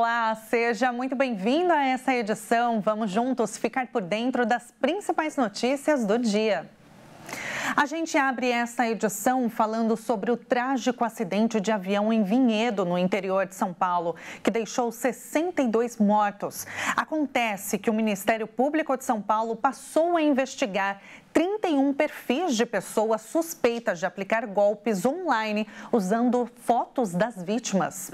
Olá, seja muito bem-vindo a essa edição. Vamos juntos ficar por dentro das principais notícias do dia. A gente abre essa edição falando sobre o trágico acidente de avião em Vinhedo, no interior de São Paulo, que deixou 62 mortos. Acontece que o Ministério Público de São Paulo passou a investigar 31 perfis de pessoas suspeitas de aplicar golpes online usando fotos das vítimas.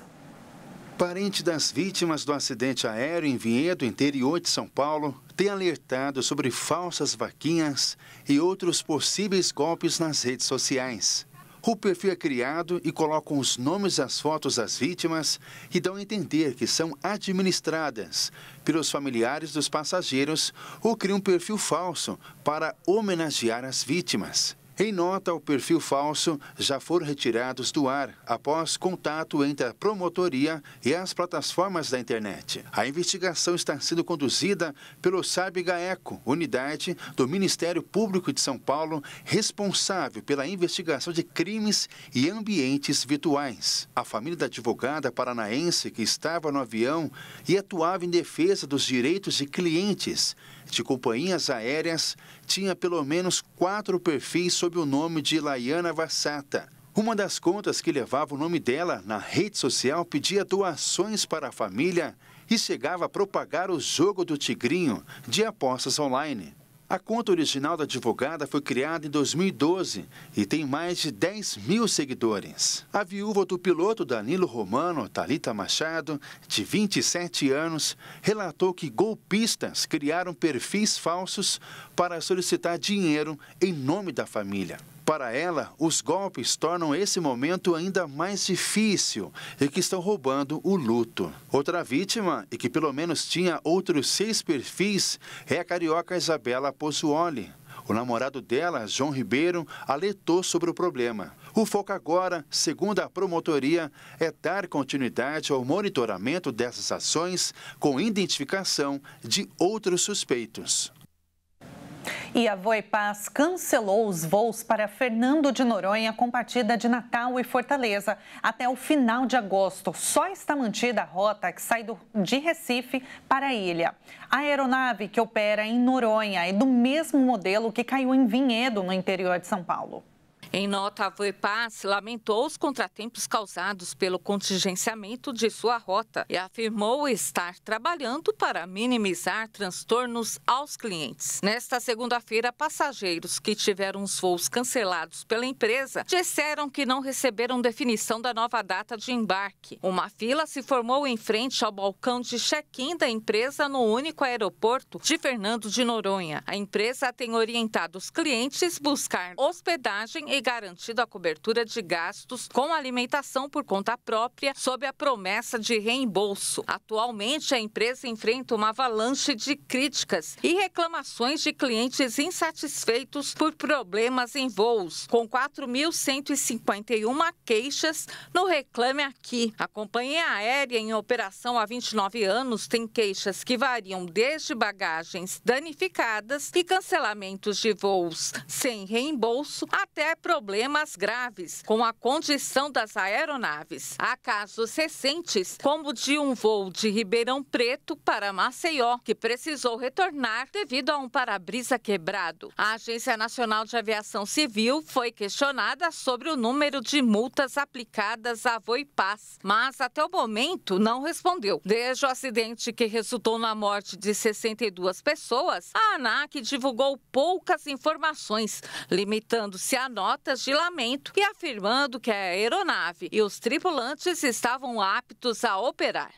Parente das vítimas do acidente aéreo em Vinhedo, interior de São Paulo, tem alertado sobre falsas vaquinhas e outros possíveis golpes nas redes sociais. O perfil é criado e colocam os nomes e as fotos das vítimas e dão a entender que são administradas pelos familiares dos passageiros ou criam um perfil falso para homenagear as vítimas. Em nota, o perfil falso já foram retirados do ar após contato entre a promotoria e as plataformas da internet. A investigação está sendo conduzida pelo Sabe GAECO, unidade do Ministério Público de São Paulo, responsável pela investigação de crimes e ambientes virtuais. A família da advogada paranaense que estava no avião e atuava em defesa dos direitos de clientes de companhias aéreas tinha pelo menos quatro perfis sob o nome de Laiana Vassata. Uma das contas que levava o nome dela na rede social pedia doações para a família e chegava a propagar o jogo do Tigrinho de apostas online. A conta original da advogada foi criada em 2012 e tem mais de 10 mil seguidores. A viúva do piloto Danilo Romano, Talita Machado, de 27 anos, relatou que golpistas criaram perfis falsos para solicitar dinheiro em nome da família. Para ela, os golpes tornam esse momento ainda mais difícil e que estão roubando o luto. Outra vítima, e que pelo menos tinha outros seis perfis, é a carioca Isabela Pozzuoli. O namorado dela, João Ribeiro, alertou sobre o problema. O foco agora, segundo a promotoria, é dar continuidade ao monitoramento dessas ações com identificação de outros suspeitos. E a Voipaz cancelou os voos para Fernando de Noronha com partida de Natal e Fortaleza até o final de agosto. Só está mantida a rota que sai do, de Recife para a ilha. A aeronave que opera em Noronha é do mesmo modelo que caiu em Vinhedo, no interior de São Paulo. Em nota, a Voipaz lamentou os contratempos causados pelo contingenciamento de sua rota e afirmou estar trabalhando para minimizar transtornos aos clientes. Nesta segunda-feira, passageiros que tiveram os voos cancelados pela empresa disseram que não receberam definição da nova data de embarque. Uma fila se formou em frente ao balcão de check-in da empresa no único aeroporto de Fernando de Noronha. A empresa tem orientado os clientes buscar hospedagem e garantido a cobertura de gastos com alimentação por conta própria, sob a promessa de reembolso. Atualmente, a empresa enfrenta uma avalanche de críticas e reclamações de clientes insatisfeitos por problemas em voos, com 4.151 queixas no Reclame Aqui. A companhia aérea em operação há 29 anos tem queixas que variam desde bagagens danificadas e cancelamentos de voos sem reembolso até problemas graves com a condição das aeronaves. Há casos recentes, como de um voo de Ribeirão Preto para Maceió, que precisou retornar devido a um para-brisa quebrado. A Agência Nacional de Aviação Civil foi questionada sobre o número de multas aplicadas a Voipaz, mas até o momento não respondeu. Desde o acidente que resultou na morte de 62 pessoas, a ANAC divulgou poucas informações, limitando-se a nós notas de lamento e afirmando que a aeronave e os tripulantes estavam aptos a operar.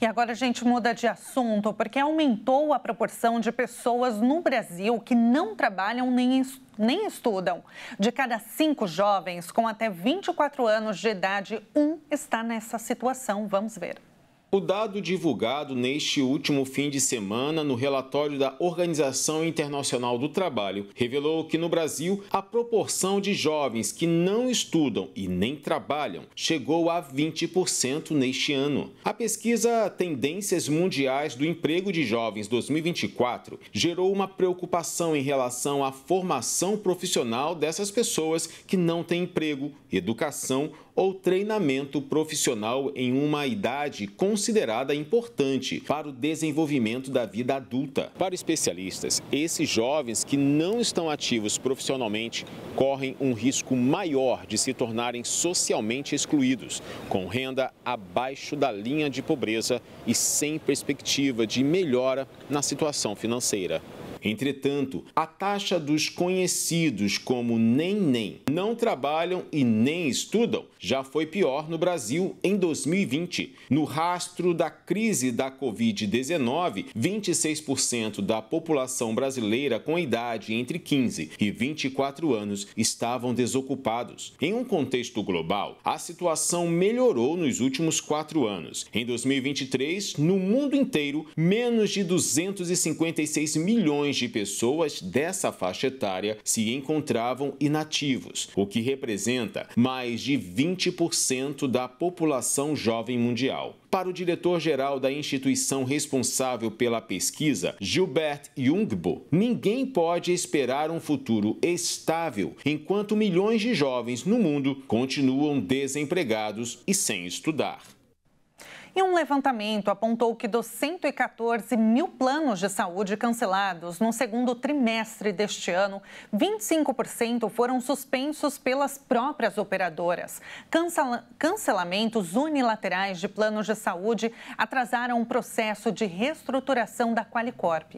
E agora a gente muda de assunto, porque aumentou a proporção de pessoas no Brasil que não trabalham nem, nem estudam. De cada cinco jovens com até 24 anos de idade, um está nessa situação. Vamos ver. O dado divulgado neste último fim de semana no relatório da Organização Internacional do Trabalho revelou que no Brasil a proporção de jovens que não estudam e nem trabalham chegou a 20% neste ano. A pesquisa Tendências Mundiais do Emprego de Jovens 2024 gerou uma preocupação em relação à formação profissional dessas pessoas que não têm emprego, educação ou treinamento profissional em uma idade considerada importante para o desenvolvimento da vida adulta. Para especialistas, esses jovens que não estão ativos profissionalmente correm um risco maior de se tornarem socialmente excluídos, com renda abaixo da linha de pobreza e sem perspectiva de melhora na situação financeira. Entretanto, a taxa dos conhecidos como nem nem não trabalham e nem estudam já foi pior no Brasil em 2020. No rastro da crise da Covid-19, 26% da população brasileira com idade entre 15 e 24 anos estavam desocupados. Em um contexto global, a situação melhorou nos últimos quatro anos. Em 2023, no mundo inteiro, menos de 256 milhões milhões de pessoas dessa faixa etária se encontravam inativos, o que representa mais de 20% da população jovem mundial. Para o diretor-geral da instituição responsável pela pesquisa, Gilbert Jungbo, ninguém pode esperar um futuro estável enquanto milhões de jovens no mundo continuam desempregados e sem estudar. E um levantamento apontou que dos 114 mil planos de saúde cancelados no segundo trimestre deste ano, 25% foram suspensos pelas próprias operadoras. Cancelamentos unilaterais de planos de saúde atrasaram o processo de reestruturação da Qualicorp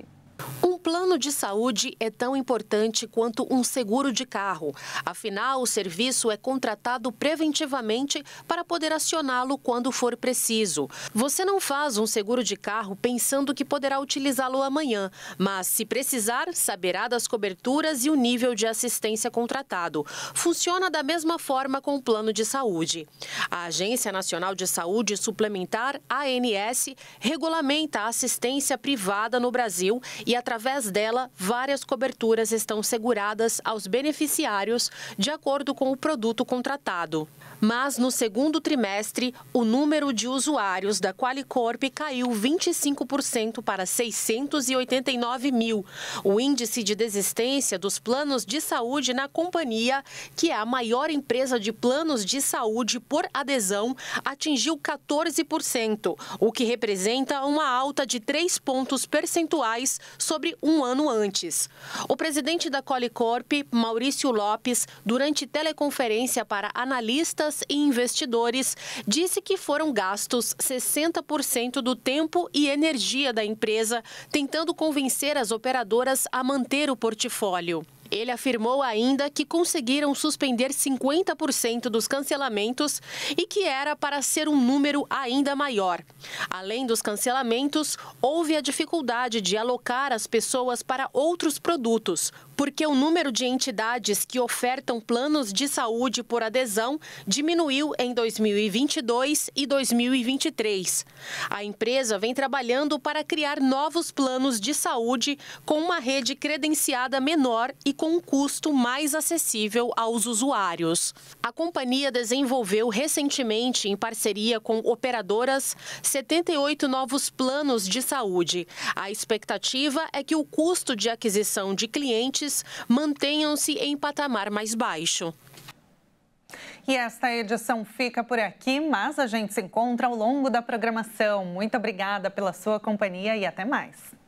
plano de saúde é tão importante quanto um seguro de carro. Afinal, o serviço é contratado preventivamente para poder acioná-lo quando for preciso. Você não faz um seguro de carro pensando que poderá utilizá-lo amanhã, mas se precisar, saberá das coberturas e o nível de assistência contratado. Funciona da mesma forma com o plano de saúde. A Agência Nacional de Saúde Suplementar, ANS, regulamenta a assistência privada no Brasil e através através dela, várias coberturas estão seguradas aos beneficiários de acordo com o produto contratado. Mas no segundo trimestre, o número de usuários da Qualicorp caiu 25% para 689 mil. O índice de desistência dos planos de saúde na companhia, que é a maior empresa de planos de saúde por adesão, atingiu 14%, o que representa uma alta de 3 pontos percentuais sobre um ano antes. O presidente da Colicorp, Maurício Lopes, durante teleconferência para analistas e investidores, disse que foram gastos 60% do tempo e energia da empresa tentando convencer as operadoras a manter o portfólio. Ele afirmou ainda que conseguiram suspender 50% dos cancelamentos e que era para ser um número ainda maior. Além dos cancelamentos, houve a dificuldade de alocar as pessoas para outros produtos, porque o número de entidades que ofertam planos de saúde por adesão diminuiu em 2022 e 2023. A empresa vem trabalhando para criar novos planos de saúde com uma rede credenciada menor e com um custo mais acessível aos usuários. A companhia desenvolveu recentemente, em parceria com operadoras, 78 novos planos de saúde. A expectativa é que o custo de aquisição de clientes mantenham-se em patamar mais baixo. E esta edição fica por aqui, mas a gente se encontra ao longo da programação. Muito obrigada pela sua companhia e até mais.